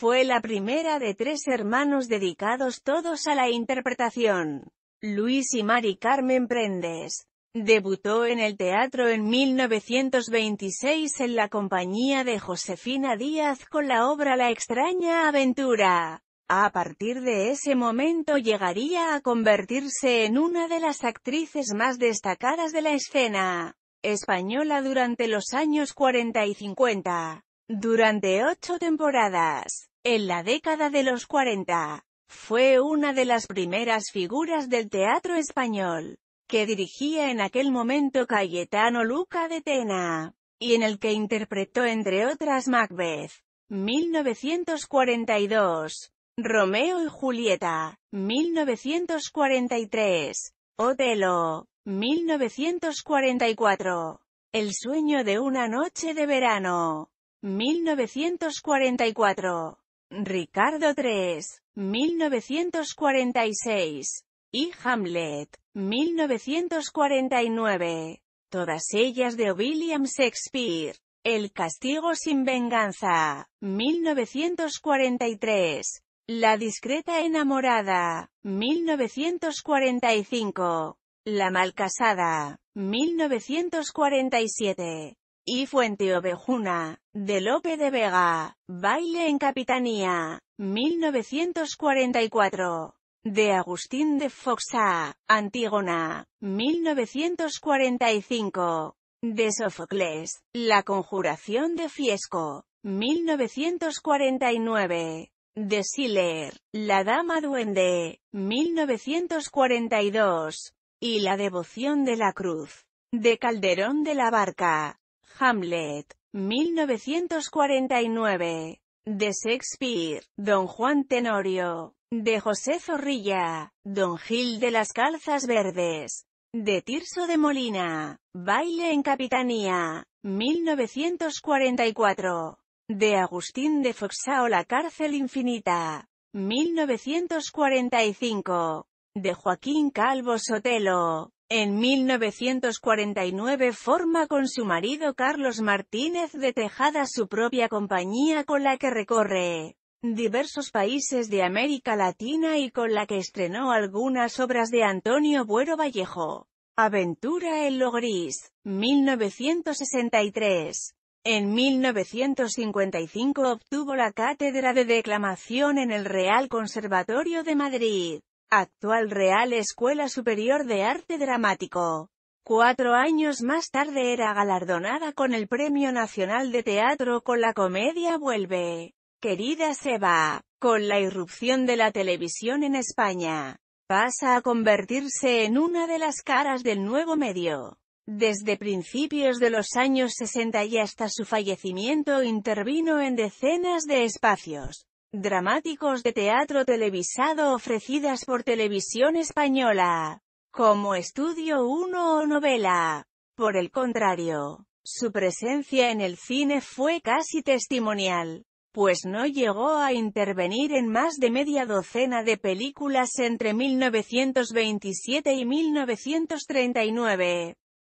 Fue la primera de tres hermanos dedicados todos a la interpretación. Luis y Mari Carmen Prendes. Debutó en el teatro en 1926 en la compañía de Josefina Díaz con la obra La extraña aventura. A partir de ese momento llegaría a convertirse en una de las actrices más destacadas de la escena española durante los años 40 y 50. Durante ocho temporadas, en la década de los 40, fue una de las primeras figuras del teatro español, que dirigía en aquel momento Cayetano Luca de Tena, y en el que interpretó entre otras Macbeth, 1942, Romeo y Julieta, 1943, Otelo, 1944, El sueño de una noche de verano, 1944. Ricardo III, 1946, y Hamlet, 1949. Todas ellas de William Shakespeare. El castigo sin venganza, 1943. La discreta enamorada, 1945. La malcasada, 1947 y Fuente Ovejuna, de Lope de Vega, Baile en Capitanía, 1944. De Agustín de Foxa, Antígona, 1945. De Sófocles, La Conjuración de Fiesco, 1949. De Schiller, La Dama Duende, 1942. Y La Devoción de la Cruz. De Calderón de la Barca, Hamlet, 1949. De Shakespeare, Don Juan Tenorio. De José Zorrilla, Don Gil de las Calzas Verdes. De Tirso de Molina, Baile en Capitanía, 1944. De Agustín de Foxao La Cárcel Infinita, 1945. De Joaquín Calvo Sotelo, en 1949 forma con su marido Carlos Martínez de Tejada su propia compañía con la que recorre diversos países de América Latina y con la que estrenó algunas obras de Antonio Buero Vallejo. Aventura en lo gris, 1963. En 1955 obtuvo la cátedra de declamación en el Real Conservatorio de Madrid. Actual Real Escuela Superior de Arte Dramático. Cuatro años más tarde era galardonada con el Premio Nacional de Teatro con la comedia Vuelve. Querida Seba, con la irrupción de la televisión en España, pasa a convertirse en una de las caras del nuevo medio. Desde principios de los años 60 y hasta su fallecimiento intervino en decenas de espacios, dramáticos de teatro televisado ofrecidas por Televisión Española, como Estudio 1 o novela. Por el contrario, su presencia en el cine fue casi testimonial, pues no llegó a intervenir en más de media docena de películas entre 1927 y 1939.